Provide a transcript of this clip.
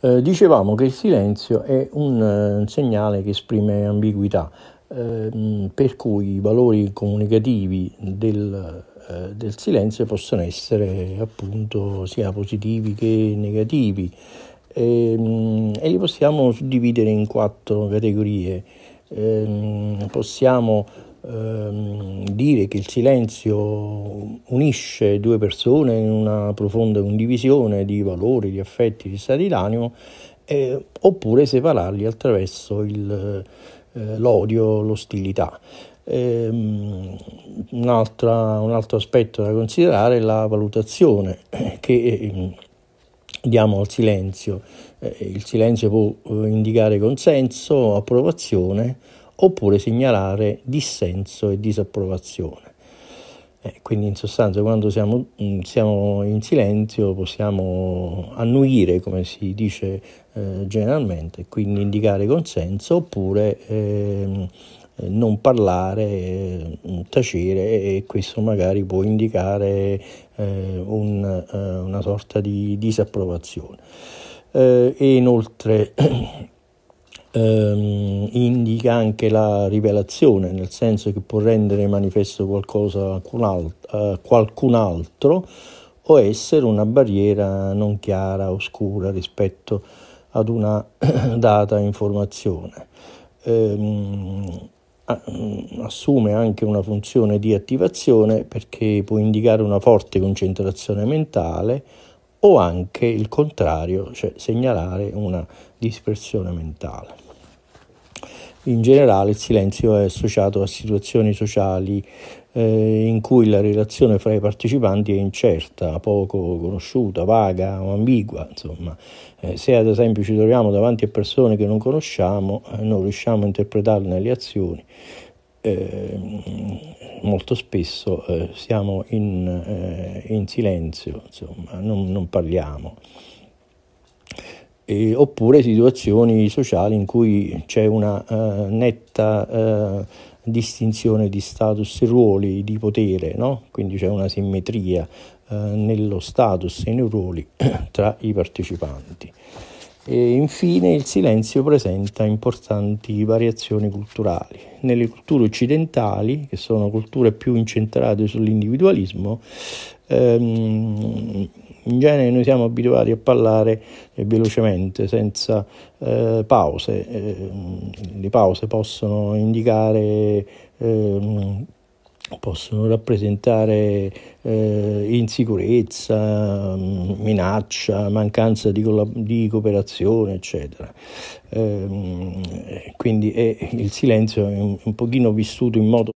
Eh, dicevamo che il silenzio è un, eh, un segnale che esprime ambiguità, eh, per cui i valori comunicativi del, eh, del, silenzio possono essere appunto sia positivi che negativi ehm, e li possiamo suddividere in quattro categorie. Ehm, possiamo ehm, dire che il silenzio unisce due persone in una profonda condivisione di valori, di affetti, di stati d'animo, eh, oppure separarli attraverso il, eh, l'odio, l'ostilità. Ehm, un altro, un, altro aspetto da considerare è la valutazione che ehm, diamo al silenzio. Eh, il silenzio può eh, indicare consenso, approvazione oppure segnalare dissenso e disapprovazione. Eh, quindi in sostanza quando siamo, mm, siamo, in silenzio possiamo annuire, come si dice eh, generalmente, quindi indicare consenso oppure ehm, eh, non parlare, eh, mm, tacere e questo magari può indicare eh, un, eh, una sorta di disapprovazione. e inoltre ehm, indica anche la rivelazione, nel senso che può rendere manifesto qualcosa a qualcun, alt- a qualcun altro o essere una barriera non chiara, oscura rispetto ad una data informazione. Ehm, mm, assume anche una funzione di attivazione perché può indicare una forte concentrazione mentale, o anche il contrario, cioè segnalare una dispersione mentale. In generale il silenzio è associato a situazioni sociali eh, in cui la relazione fra i partecipanti è incerta, poco conosciuta, vaga o ambigua, insomma. Eh, se ad esempio ci troviamo davanti a persone che non conosciamo, eh, non riusciamo a interpretarne le azioni Ehm, molto spesso eh, siamo in, eh, in, silenzio, insomma, non, non parliamo. E, oppure situazioni sociali in cui c'è una eh, netta eh, distinzione di status e ruoli di potere, no? quindi c'è una simmetria nello status e nei ruoli tra i partecipanti. E infine il silenzio presenta importanti variazioni culturali. Nelle culture occidentali, che sono culture più incentrate sull'individualismo, ehm, in genere noi siamo abituati a parlare eh, velocemente, senza eh, pause. Eh, le pause possono indicare eh, possono rappresentare eh, insicurezza, mm, minaccia, mancanza di, collab- di cooperazione, eccetera. Ehm, eh, quindi è, il silenzio è un, un pochino vissuto in modo